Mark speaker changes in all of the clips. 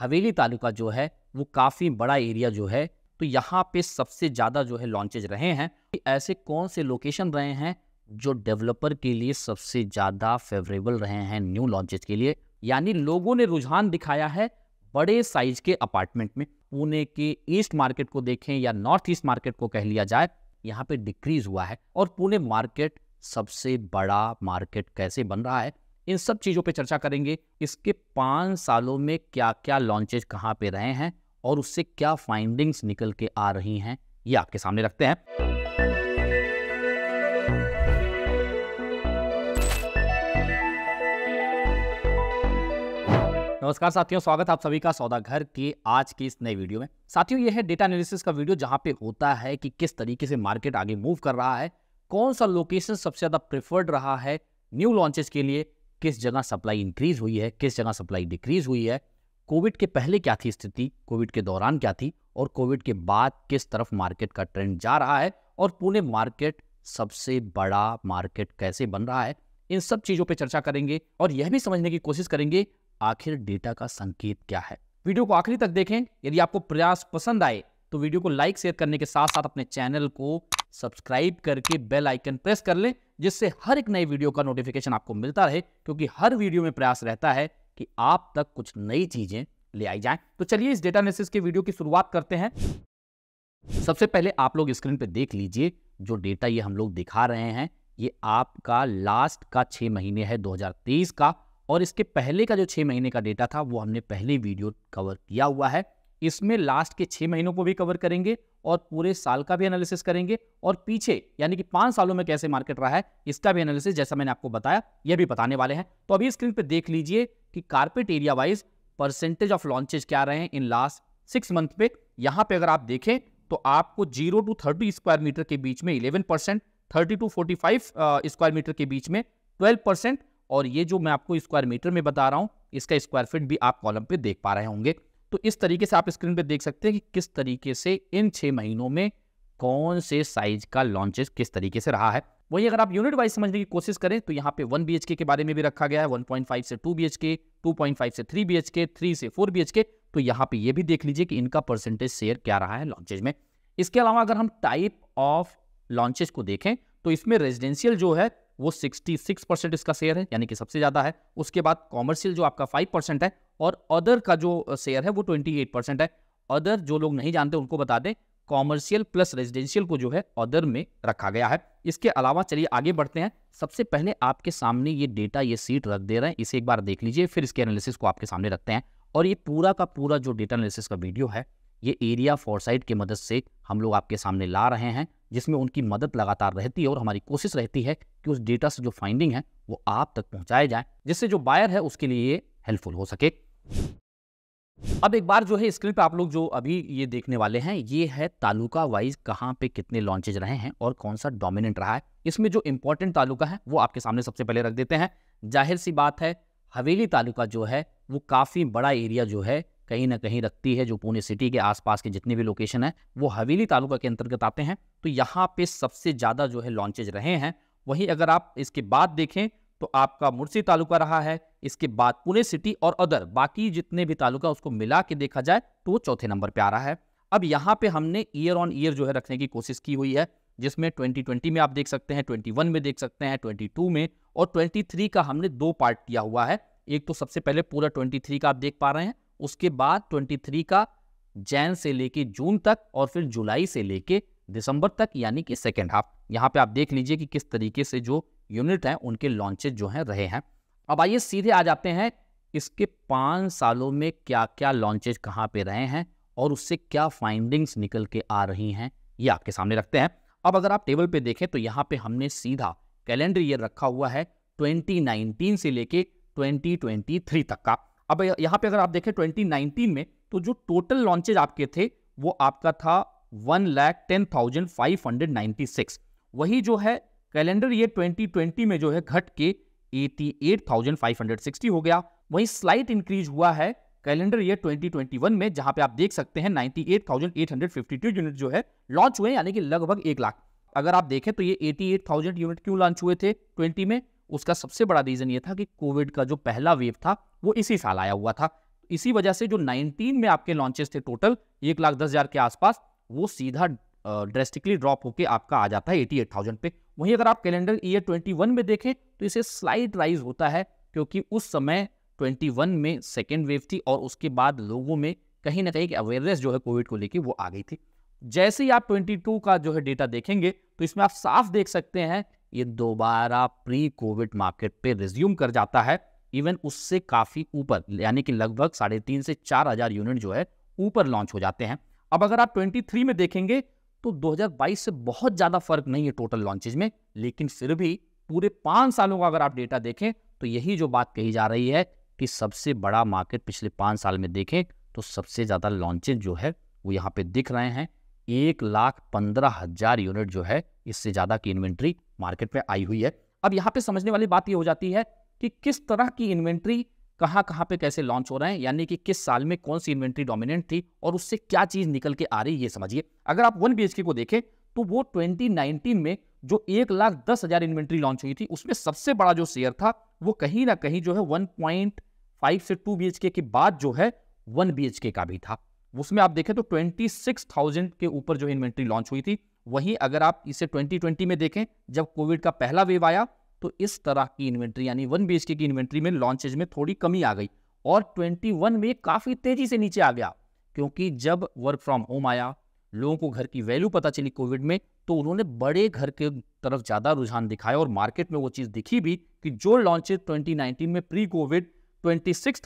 Speaker 1: हवेली तालुका जो है वो काफ़ी बड़ा एरिया जो है तो यहाँ पे सबसे ज़्यादा जो है लॉन्चेज रहे हैं ऐसे कौन से लोकेशन रहे हैं जो डेवलपर के लिए सबसे ज़्यादा फेवरेबल रहे हैं न्यू लॉन्चेज के लिए यानी लोगों ने रुझान दिखाया है बड़े साइज के अपार्टमेंट में पुणे के ईस्ट मार्केट को देखें या नॉर्थ ईस्ट मार्केट को कह लिया जाए यहाँ पे डिक्रीज हुआ है और पुणे मार्केट सबसे बड़ा मार्केट कैसे बन रहा है इन सब चीज़ों पे चर्चा करेंगे इसके पाँच सालों में क्या क्या लॉन्चेज कहाँ पे रहे हैं और उससे क्या फाइंडिंग्स निकल के आ रही हैं ये आपके सामने रखते हैं नमस्कार साथियों स्वागत आप सभी का सौदा घर के आज के इस नए वीडियो में साथियों यह है डेटा एनालिसिस का वीडियो जहां पे होता है कि किस तरीके से मार्केट आगे मूव कर रहा है कौन सा लोकेशन सबसे ज़्यादा प्रेफर्ड रहा है न्यू लॉन्चेस के लिए किस जगह सप्लाई इंक्रीज हुई है किस जगह सप्लाई डिक्रीज हुई है कोविड के पहले क्या थी स्थिति कोविड के दौरान क्या थी और कोविड के बाद किस तरफ मार्केट का ट्रेंड जा रहा है और पुणे मार्केट सबसे बड़ा मार्केट कैसे बन रहा है इन सब चीज़ों पर चर्चा करेंगे और यह भी समझने की कोशिश करेंगे आखिर डेटा का संकेत क्या है वीडियो को आखिरी तक देखें यदि आपको प्रयास पसंद आए तो वीडियो को लाइक शेयर करने के साथ साथ अपने चैनल को सब्सक्राइब करके बेल आइकन प्रेस कर लें जिससे हर एक नई वीडियो का नोटिफिकेशन आपको मिलता रहे क्योंकि हर वीडियो में प्रयास रहता है कि आप तक कुछ नई चीजें ले आई जाए तो चलिए इस डेटा के वीडियो की शुरुआत करते हैं सबसे पहले आप लोग स्क्रीन पर देख लीजिए जो डेटा ये हम लोग दिखा रहे हैं ये आपका लास्ट का छह महीने है 2023 का और इसके पहले का जो छह महीने का डेटा था वो हमने पहले वीडियो कवर किया हुआ है इसमें लास्ट के छः महीनों को भी कवर करेंगे और पूरे साल का भी एनालिसिस करेंगे और पीछे यानी कि पाँच सालों में कैसे मार्केट रहा है इसका भी एनालिसिस जैसा मैंने आपको बताया यह भी बताने वाले हैं तो अभी स्क्रीन पर देख लीजिए कि carpet area wise percentage of launches क्या रहे हैं इन लास्ट सिक्स मंथ पे यहाँ पे अगर आप देखें तो आपको zero to thirty square metre के बीच में eleven percent thirty to forty five square metre के बीच में ट्वेल्व परसेंट और ये जो मैं आपको स्क्वायर मीटर में बता रहा हूँ इसका स्क्वायर फीट भी आप कॉलम पे देख पा रहे होंगे तो इस तरीके से आप स्क्रीन पे देख सकते हैं कि किस तरीके से इन छह महीनों में कौन से साइज का लॉन्चेस किस तरीके से रहा है वही अगर आप यूनिट वाइज समझने की कोशिश करें तो यहाँ पे 1 बी के बारे में भी रखा गया है 1.5 से 2 बी एच के टू से 3 बी एच के थ्री से 4 बी एच के तो यहाँ पे ये भी देख लीजिए कि इनका परसेंटेज शेयर क्या रहा है लॉन्चेज में इसके अलावा अगर हम टाइप ऑफ लॉन्चेज को देखें तो इसमें रेजिडेंशियल जो है वो 66 परसेंट इसका शेयर है यानी कि सबसे ज़्यादा है उसके बाद कॉमर्शियल जो आपका 5 परसेंट है और अदर का जो शेयर है वो 28 परसेंट है अदर जो लोग नहीं जानते उनको बता दें कॉमर्शियल प्लस रेजिडेंशियल को जो है अदर में रखा गया है इसके अलावा चलिए आगे बढ़ते हैं सबसे पहले आपके सामने ये डेटा ये सीट रख दे रहे हैं इसे एक बार देख लीजिए फिर इसके एनालिसिस को आपके सामने रखते हैं और ये पूरा का पूरा जो डेटा एनालिसिस का वीडियो है ये एरिया फोरसाइट की मदद से हम लोग आपके सामने ला रहे हैं जिसमें उनकी मदद लगातार रहती है और हमारी कोशिश रहती है कि उस डेटा से जो फाइंडिंग है वो आप तक पहुंचाए जाए जिससे जो बायर है उसके लिए ये हेल्पफुल हो सके अब एक बार जो है स्क्रीन पे आप लोग जो अभी ये देखने वाले हैं ये है तालुका वाइज कहाँ पे कितने लॉन्चेज रहे हैं और कौन सा डोमिनेंट रहा है इसमें जो इंपॉर्टेंट तालुका है वो आपके सामने सबसे पहले रख देते हैं जाहिर सी बात है हवेली तालुका जो है वो काफ़ी बड़ा एरिया जो है कहीं ना कहीं रखती है जो पुणे सिटी के आसपास के जितने भी लोकेशन हैं वो हवेली तालुका के अंतर्गत आते हैं तो यहाँ पे सबसे ज़्यादा जो है लॉन्चेज रहे हैं वहीं अगर आप इसके बाद देखें तो आपका मुर्सी तालुका रहा है इसके बाद पुणे सिटी और अदर बाकी जितने भी तालुका उसको मिला के देखा जाए तो वो चौथे नंबर पर आ रहा है अब यहाँ पे हमने ईयर ऑन ईयर जो है रखने की कोशिश की हुई है जिसमें 2020 में आप देख सकते हैं 21 में देख सकते हैं 22 में और 23 का हमने दो पार्ट किया हुआ है एक तो सबसे पहले पूरा 23 का आप देख पा रहे हैं उसके बाद 23 का जैन से लेके जून तक और फिर जुलाई से लेके दिसंबर तक यानी कि सेकेंड हाफ यहाँ पे आप देख लीजिए कि किस तरीके से जो यूनिट हैं उनके लॉन्चेज जो हैं रहे हैं अब आइए सीधे आ जाते हैं इसके पाँच सालों में क्या क्या लॉन्चेज कहाँ पे रहे हैं और उससे क्या फाइंडिंग्स निकल के आ रही हैं ये आपके सामने रखते हैं अब अगर आप टेबल पे देखें तो यहाँ पे हमने सीधा कैलेंडर ईयर रखा हुआ है 2019 से लेके 2023 तक का अब यहाँ पे अगर आप देखें 2019 में तो जो टोटल लॉन्चेज आपके थे वो आपका था one lakh ten thousand five hundred ninety six वही जो है कैलेंडर ईयर 2020 में जो है घट के eighty eight thousand five hundred sixty हो गया वही स्लाइट इंक्रीज हुआ है कैलेंडर ईयर 2021 में जहां पे आप देख सकते हैं 98,852 यूनिट जो है लॉन्च हुए यानी कि लगभग एक लाख अगर आप देखें तो ये 88,000 यूनिट क्यों लॉन्च हुए थे 20 में उसका सबसे बड़ा रीज़न ये था कि कोविड का जो पहला वेव था वो इसी साल आया हुआ था इसी वजह से जो 19 में आपके लॉन्चेस थे टोटल एक लाख दस हज़ार के आसपास वो सीधा ड्रेस्टिकली ड्रॉप होकर आपका आ जाता है 88,000 पे वहीं अगर आप कैलेंडर ईयर 21 में देखें तो इसे स्लाइड राइज होता है क्योंकि उस समय 21 में सेकेंड वेव थी और उसके बाद लोगों में कहीं ना कहीं एक अवेयरनेस जो है कोविड को लेकर वो आ गई थी जैसे ही आप 22 का जो है डेटा देखेंगे तो इसमें आप साफ देख सकते हैं ये दोबारा प्री कोविड मार्केट पे रिज्यूम कर जाता है इवन उससे काफ़ी ऊपर यानी कि लगभग साढ़े तीन से चार हज़ार यूनिट जो है ऊपर लॉन्च हो जाते हैं अब अगर आप 23 में देखेंगे तो 2022 से बहुत ज़्यादा फर्क नहीं है टोटल लॉन्चेज में लेकिन फिर भी पूरे पांच सालों का अगर आप डेटा देखें तो यही जो बात कही जा रही है कि सबसे बड़ा मार्केट पिछले पांच साल में देखें तो सबसे ज़्यादा लॉन्चेज जो है वो यहाँ पे दिख रहे हैं एक लाख पंद्रह हज़ार यूनिट जो है इससे ज़्यादा की इन्वेंट्री मार्केट में आई हुई है अब यहाँ पे समझने वाली बात ये हो जाती है कि किस तरह की इन्वेंट्री कहाँ कहाँ पे कैसे लॉन्च हो रहे हैं यानी कि किस साल में कौन सी इन्वेंट्री डोमिनेंट थी और उससे क्या चीज़ निकल के आ रही है ये समझिए अगर आप वन बी को देखें तो वो 2019 में जो एक लाख दस हज़ार इन्वेंट्री लॉन्च हुई थी उसमें सबसे बड़ा जो शेयर था वो कहीं ना कहीं जो है 1.5 से 2 बी के बाद जो है 1 बी का भी था उसमें आप देखें तो 26,000 के ऊपर जो इन्वेंट्री लॉन्च हुई थी वहीं अगर आप इसे 2020 में देखें जब कोविड का पहला वेव आया तो इस तरह की इन्वेंट्री यानी वन बी की इन्वेंट्री में लॉन्चेज में थोड़ी कमी आ गई और 21 में काफ़ी तेजी से नीचे आ गया क्योंकि जब वर्क फ्रॉम होम आया लोगों को घर की वैल्यू पता चली कोविड में तो उन्होंने बड़े घर के तरफ ज़्यादा रुझान दिखाया और मार्केट में वो चीज़ दिखी भी कि जो लॉन्चेज ट्वेंटी में प्री कोविड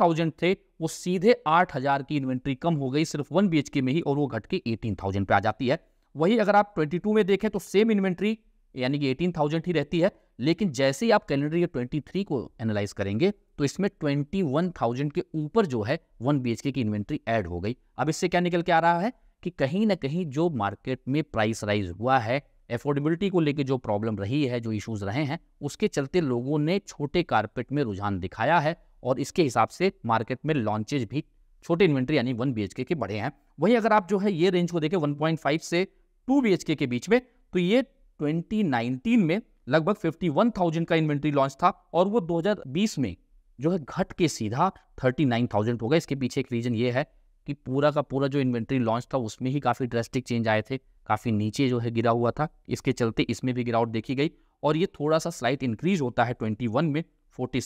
Speaker 1: थाउजेंड थे वो सीधे आठ हजार की इन्वेंट्री कम हो गई सिर्फ वन बी में ही और वो घट के एटीन थाउजेंड पे आ जाती है वही अगर आप 22 में देखें तो सेम इन्वेंट्री यानी कि 18,000 ही रहती है लेकिन जैसे ही आप कैलेंडर ईयर 23 को एनालाइज करेंगे तो इसमें 21,000 के ऊपर जो है वन बी की इन्वेंट्री ऐड हो गई अब इससे क्या निकल के आ रहा है कि कहीं ना कहीं जो मार्केट में प्राइस राइज हुआ है एफोर्डेबिलिटी को लेकर जो प्रॉब्लम रही है जो इश्यूज रहे हैं उसके चलते लोगों ने छोटे कारपेट में रुझान दिखाया है और इसके हिसाब से मार्केट में लॉन्चेज भी छोटे इन्वेंट्री यानी वन बी के बढ़े हैं वहीं अगर आप जो है ये रेंज को देखें 1.5 से टू बी के बीच में तो ये 2019 में लगभग 51,000 का इन्वेंट्री लॉन्च था और वो 2020 में जो है घट के सीधा 39,000 हो गया इसके पीछे एक रीजन ये है कि पूरा का पूरा जो इन्वेंट्री लॉन्च था उसमें ही काफ़ी ड्रेस्टिक चेंज आए थे काफ़ी नीचे जो है गिरा हुआ था इसके चलते इसमें भी गिरावट देखी गई और ये थोड़ा सा स्लाइट इंक्रीज होता है ट्वेंटी में फोर्टी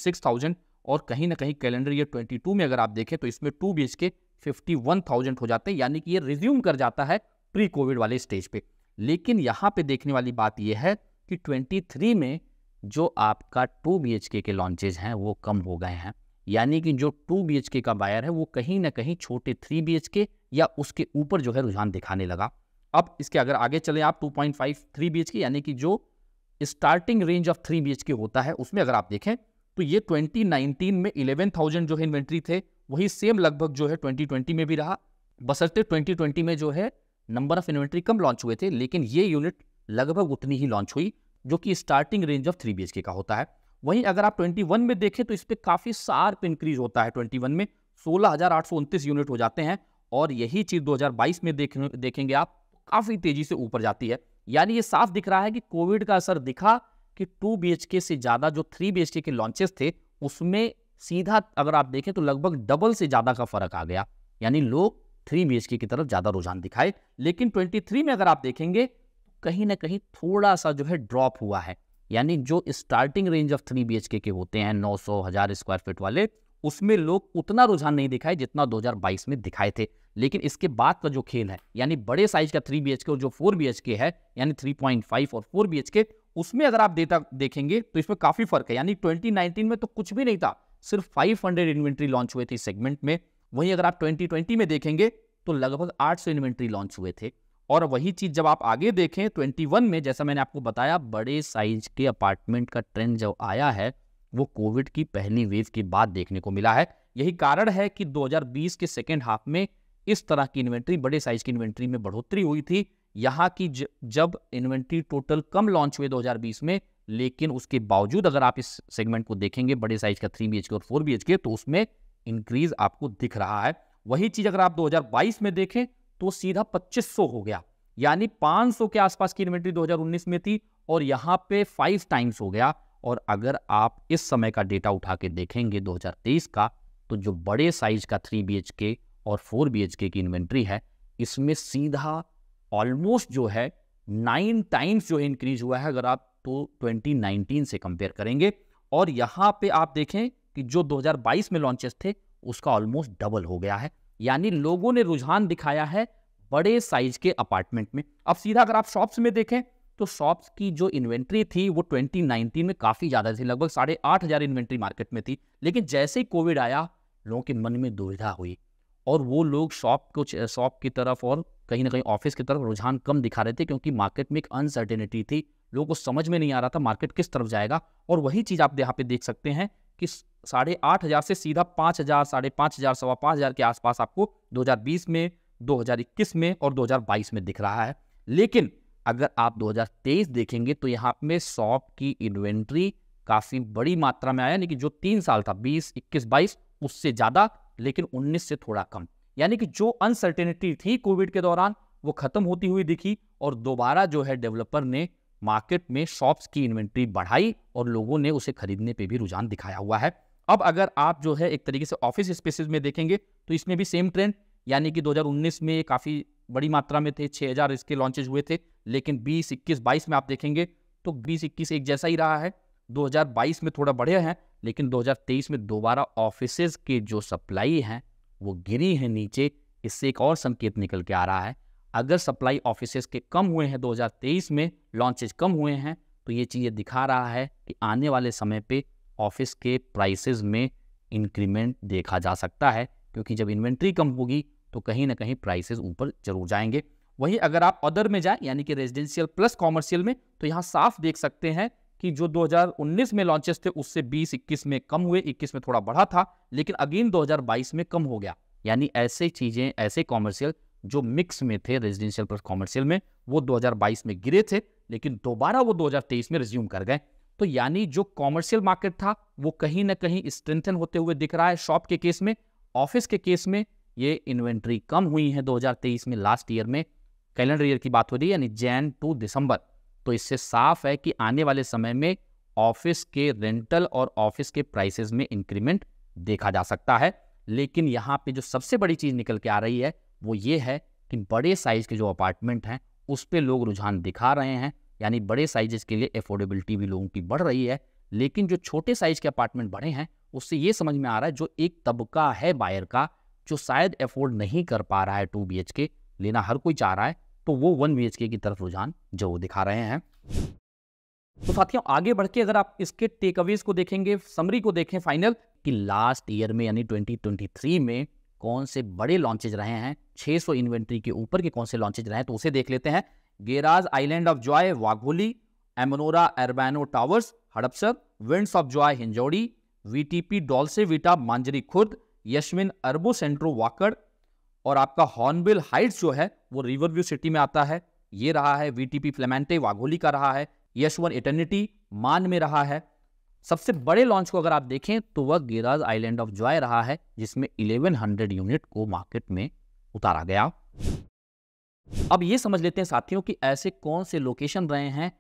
Speaker 1: और कहीं ना कहीं कैलेंडर ईयर ट्वेंटी में अगर आप देखें तो इसमें टू बी एच के हो जाते हैं यानी कि ये रिज्यूम कर जाता है प्री कोविड वाले स्टेज पे लेकिन यहाँ पे देखने वाली बात यह है कि 23 में जो आपका टू बी के लॉन्चेज हैं वो कम हो गए हैं यानी कि जो टू बी का बायर है वो कहीं ना कहीं छोटे थ्री बी या उसके ऊपर जो है रुझान दिखाने लगा अब इसके अगर आगे चले आप 2.5 3 बी यानी कि जो starting range of three B होता है उसमें अगर आप देखें तो ये ट्वेंटी में इलेवन जो है इन्वेंट्री थे वही सेम लगभग जो है ट्वेंटी में भी रहा बसरते 2020 में जो है नंबर ऑफ इन्वेंट्री कम लॉन्च हुए थे लेकिन ये यूनिट लगभग उतनी ही लॉन्च हुई जो कि starting range of three B का होता है वहीं अगर आप 21 में देखें तो इस पर काफ़ी शार्प इंक्रीज होता है 21 में सोलह यूनिट हो जाते हैं और यही चीज़ 2022 में देख देखेंगे आप काफ़ी तेज़ी से ऊपर जाती है यानी ये साफ दिख रहा है कि कोविड का असर दिखा कि टू बी से ज़्यादा जो थ्री बी के लॉन्चेस थे उसमें सीधा अगर आप देखें तो लगभग डबल से ज़्यादा का फर्क आ गया यानी लोग थ्री बी की तरफ ज़्यादा रुझान दिखाए लेकिन ट्वेंटी में अगर आप देखेंगे कहीं ना कहीं थोड़ा सा जो है ड्रॉप हुआ है यानी जो starting range of three B के होते हैं 900 हजार स्क्वायर फीट वाले उसमें लोग उतना रुझान नहीं दिखाए जितना 2022 में दिखाए थे लेकिन इसके बाद का जो खेल है यानी बड़े साइज का थ्री बी और जो फोर बी है यानी 3.5 और फोर बी उसमें अगर आप डेटा देखेंगे तो इसमें काफ़ी फर्क है यानी 2019 में तो कुछ भी नहीं था सिर्फ 500 इन्वेंट्री लॉन्च हुए थे सेगमेंट में वहीं अगर आप 2020 में देखेंगे तो लगभग 800 सौ इन्वेंट्री लॉन्च हुए थे और वही चीज़ जब आप आगे देखें 21 में जैसा मैंने आपको बताया बड़े साइज के अपार्टमेंट का ट्रेंड जो आया है वो कोविड की पहली वेव के बाद देखने को मिला है यही कारण है कि 2020 के सेकेंड हाफ में इस तरह की इन्वेंट्री बड़े साइज की इन्वेंट्री में बढ़ोतरी हुई थी यहाँ की जब इन्वेंट्री टोटल कम लॉन्च हुए 2020 में लेकिन उसके बावजूद अगर आप इस सेगमेंट को देखेंगे बड़े साइज का थ्री बी और फोर बी तो उसमें इंक्रीज आपको दिख रहा है वही चीज अगर आप 2022 में देखें तो सीधा 2500 हो गया यानी 500 के आसपास की इन्वेंट्री 2019 में थी और यहाँ पे फाइव टाइम्स हो गया और अगर आप इस समय का डेटा उठा के देखेंगे 2023 का तो जो बड़े साइज का थ्री बी और फोर बी की इन्वेंट्री है इसमें सीधा ऑलमोस्ट जो है नाइन टाइम्स जो इंक्रीज हुआ है अगर आप तो 2019 से कंपेयर करेंगे और यहां पे आप देखें कि जो 2022 में लॉन्चेस थे उसका ऑलमोस्ट डबल हो गया है यानी लोगों ने रुझान दिखाया है बड़े साइज के अपार्टमेंट में अब सीधा अगर आप शॉप्स में देखें तो शॉप्स की जो इन्वेंट्री थी वो 2019 में काफ़ी ज़्यादा थी लगभग साढ़े आठ हज़ार इन्वेंट्री मार्केट में थी लेकिन जैसे ही कोविड आया लोगों के मन में दुविधा हुई और वो लोग शॉप को शॉप की तरफ और कहीं ना कहीं ऑफिस की तरफ रुझान कम दिखा रहे थे क्योंकि मार्केट में एक अनसर्टेनिटी थी लोगों को समझ में नहीं आ रहा था मार्केट किस तरफ जाएगा और वही चीज़ आप यहाँ पे देख सकते हैं कि साढ़े आठ हज़ार से सीधा पाँच हज़ार साढ़े पाँच हज़ार सवा पाँच हज़ार के आसपास आपको 2020 में 2021 में और 2022 में दिख रहा है लेकिन अगर आप 2023 देखेंगे तो यहाँ पे शॉप की इन्वेंट्री काफ़ी बड़ी मात्रा में आया यानी कि जो तीन साल था बीस इक्कीस बाईस उससे ज़्यादा लेकिन उन्नीस से थोड़ा कम यानी कि जो अनसर्टेनिटी थी कोविड के दौरान वो ख़त्म होती हुई दिखी और दोबारा जो है डेवलपर ने मार्केट में शॉप्स की इन्वेंट्री बढ़ाई और लोगों ने उसे खरीदने पे भी रुझान दिखाया हुआ है अब अगर आप जो है एक तरीके से ऑफिस स्पेसिस में देखेंगे तो इसमें भी सेम ट्रेंड यानी कि 2019 में काफ़ी बड़ी मात्रा में थे 6000 इसके लॉन्चेज हुए थे लेकिन 20 21 22 में आप देखेंगे तो 20 21 एक जैसा ही रहा है 2022 में थोड़ा बढ़े हैं लेकिन 2023 में दोबारा ऑफिस के जो सप्लाई हैं वो गिरी है नीचे इससे एक और संकेत निकल के आ रहा है अगर सप्लाई ऑफिसेस के कम हुए हैं 2023 में लॉन्चेज कम हुए हैं तो ये चीज़ें दिखा रहा है कि आने वाले समय पे ऑफिस के प्राइसेस में इंक्रीमेंट देखा जा सकता है क्योंकि जब इन्वेंट्री कम होगी तो कहीं ना कहीं प्राइसेस ऊपर जरूर जाएंगे वहीं अगर आप अदर में जाएं यानी कि रेजिडेंशियल प्लस कॉमर्शियल में तो यहाँ साफ देख सकते हैं कि जो 2019 में लॉन्चेस थे उससे 20 21 में कम हुए 21 में थोड़ा बढ़ा था लेकिन अगेन 2022 में कम हो गया यानी ऐसे चीज़ें ऐसे कॉमर्शियल जो मिक्स में थे रेजिडेंशियल प्लस कॉमर्शियल में वो 2022 में गिरे थे लेकिन दोबारा वो 2023 में रिज्यूम कर गए तो यानी जो कॉमर्शियल मार्केट था वो कहीं ना कहीं स्ट्रेंथन होते हुए दिख रहा है शॉप के केस में ऑफिस के केस में ये इन्वेंट्री कम हुई है 2023 में लास्ट ईयर में कैलेंडर ईयर की बात हो रही है यानी जैन टू दिसंबर तो इससे साफ है कि आने वाले समय में ऑफिस के रेंटल और ऑफिस के प्राइसेस में इंक्रीमेंट देखा जा सकता है लेकिन यहाँ पे जो सबसे बड़ी चीज़ निकल के आ रही है वो ये है कि बड़े साइज़ के जो अपार्टमेंट हैं उस पर लोग रुझान दिखा रहे हैं यानी बड़े साइजेस के लिए अफोर्डेबिलिटी भी लोगों की बढ़ रही है लेकिन जो छोटे साइज़ के अपार्टमेंट बढ़े हैं उससे ये समझ में आ रहा है जो एक तबका है बायर का जो शायद अफोर्ड नहीं कर पा रहा है टू बी लेना हर कोई चाह रहा है तो वो वन बी की तरफ रुझान जो दिखा रहे हैं तो साथियों आगे बढ़ के अगर आप इसके टेकअवेज को देखेंगे समरी को देखें फाइनल कि लास्ट ईयर में यानी 2023 में कौन से बड़े लॉन्चेज रहे हैं 600 सौ इन्वेंट्री के ऊपर के कौन से लॉन्चेज रहे हैं तो उसे देख लेते हैं Gera's Island of Joy Wagholi Amanora एरबैनो Towers Hadapsar Winds of Joy Hinjewadi VTP Dolce Vita Manjari Khurd यशमिन अरबो सेंट्रो वाकड़ और आपका हॉर्नबिल हाइट्स जो है वो रिवर व्यू सिटी में आता है ये रहा है वीटीपी फ्लेमेंटे वाघोली का रहा है यशवन इटर्निटी मान में रहा है सबसे बड़े लॉन्च को अगर आप देखें तो वह गेराज आइलैंड ऑफ जॉय रहा है जिसमें 1100 यूनिट को मार्केट में उतारा गया अब ये समझ लेते हैं साथियों कि ऐसे कौन से लोकेशन रहे हैं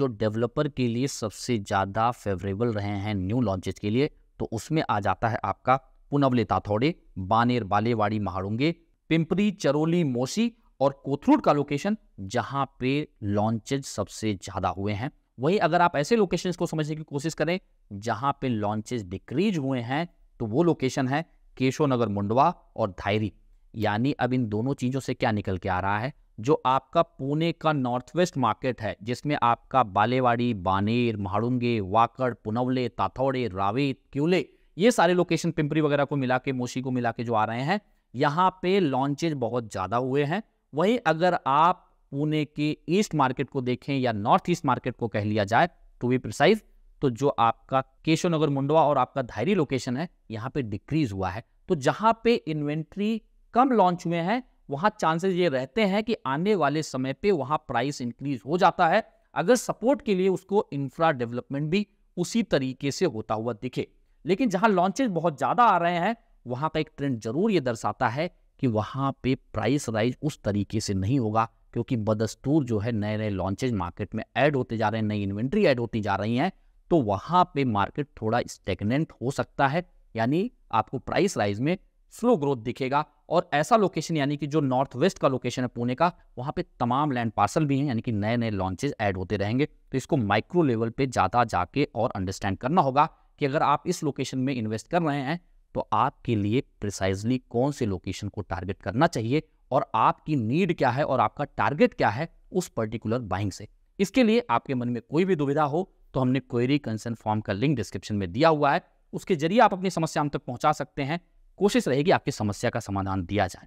Speaker 1: जो डेवलपर के लिए सबसे ज़्यादा फेवरेबल रहे हैं न्यू लॉन्चेज के लिए तो उसमें आ जाता है आपका पुनवलेता थोड़े बानेर बालेवाड़ी महाड़ुंगे पिंपरी चरोली मोसी और कोथरूड का लोकेशन जहां पे लॉन्चेज सबसे ज़्यादा हुए हैं वहीं अगर आप ऐसे लोकेशन को समझने की कोशिश करें जहां पे लॉन्चेस डिक्रीज हुए हैं तो वो लोकेशन है केशो नगर मुंडवा और धायरी यानी अब इन दोनों चीज़ों से क्या निकल के आ रहा है जो आपका पुणे का नॉर्थ वेस्ट मार्केट है जिसमें आपका बालेवाड़ी बानेर महाड़ुंगे वाकड़ पुनवले ताथौड़े रावेत क्यूले ये सारे लोकेशन पिंपरी वगैरह को मिला के मोशी को मिला के जो आ रहे हैं यहाँ पे लॉन्चेज बहुत ज़्यादा हुए हैं वहीं अगर आप पुणे के ईस्ट मार्केट को देखें या नॉर्थ ईस्ट मार्केट को कह लिया जाए टू बी प्रिसाइज तो जो आपका केशव नगर मुंडवा और आपका धायरी लोकेशन है यहाँ पे डिक्रीज हुआ है तो जहाँ पे इन्वेंट्री कम लॉन्च हुए हैं वहाँ चांसेस ये रहते हैं कि आने वाले समय पे वहाँ प्राइस इंक्रीज हो जाता है अगर सपोर्ट के लिए उसको इंफ्रा डेवलपमेंट भी उसी तरीके से होता हुआ दिखे लेकिन जहाँ लॉन्चेज बहुत ज़्यादा आ रहे हैं वहाँ का एक ट्रेंड जरूर ये दर्शाता है कि वहाँ पे प्राइस राइज उस तरीके से नहीं होगा क्योंकि बदस्तूर जो है नए नए लॉन्चेज मार्केट में ऐड होते जा रहे हैं नई इन्वेंट्री ऐड होती जा रही है तो वहां पे मार्केट थोड़ा स्टेगनेंट हो सकता है यानी आपको प्राइस राइज में स्लो ग्रोथ दिखेगा और ऐसा लोकेशन यानी कि जो नॉर्थ वेस्ट का लोकेशन है पुणे का वहां पे तमाम लैंड पार्सल भी हैं यानी कि नए नए लॉन्चेज ऐड होते रहेंगे तो इसको माइक्रो लेवल पे ज़्यादा जाके और अंडरस्टैंड करना होगा कि अगर आप इस लोकेशन में इन्वेस्ट कर रहे हैं तो आपके लिए प्रिसाइजली कौन से लोकेशन को टारगेट करना चाहिए और आपकी नीड क्या है और आपका टारगेट क्या है उस पर्टिकुलर बाइंग से इसके लिए आपके मन में कोई भी दुविधा हो तो हमने क्वेरी कंसर्न फॉर्म का लिंक डिस्क्रिप्शन में दिया हुआ है उसके जरिए आप अपनी समस्या हम तक पहुंचा सकते हैं कोशिश रहेगी आपकी समस्या का समाधान दिया जाए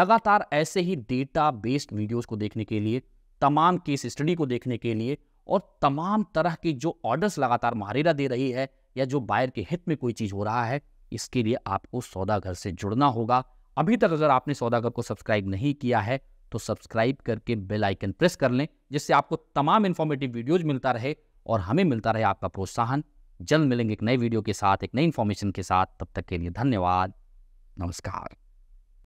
Speaker 1: लगातार ऐसे ही डेटा बेस्ड वीडियोस को देखने के लिए तमाम केस स्टडी को देखने के लिए और तमाम तरह की जो ऑर्डर्स लगातार मारेरा दे रही है या जो बायर के हित में कोई चीज़ हो रहा है इसके लिए आपको सौदा घर से जुड़ना होगा अभी तक अगर आपने सौदागर को सब्सक्राइब नहीं किया है तो सब्सक्राइब करके बेल आइकन प्रेस कर लें जिससे आपको तमाम इन्फॉर्मेटिव वीडियोज मिलता रहे और हमें मिलता रहे आपका प्रोत्साहन जल्द मिलेंगे एक नए वीडियो के साथ एक नई इन्फॉर्मेशन के साथ तब तक के लिए धन्यवाद नमस्कार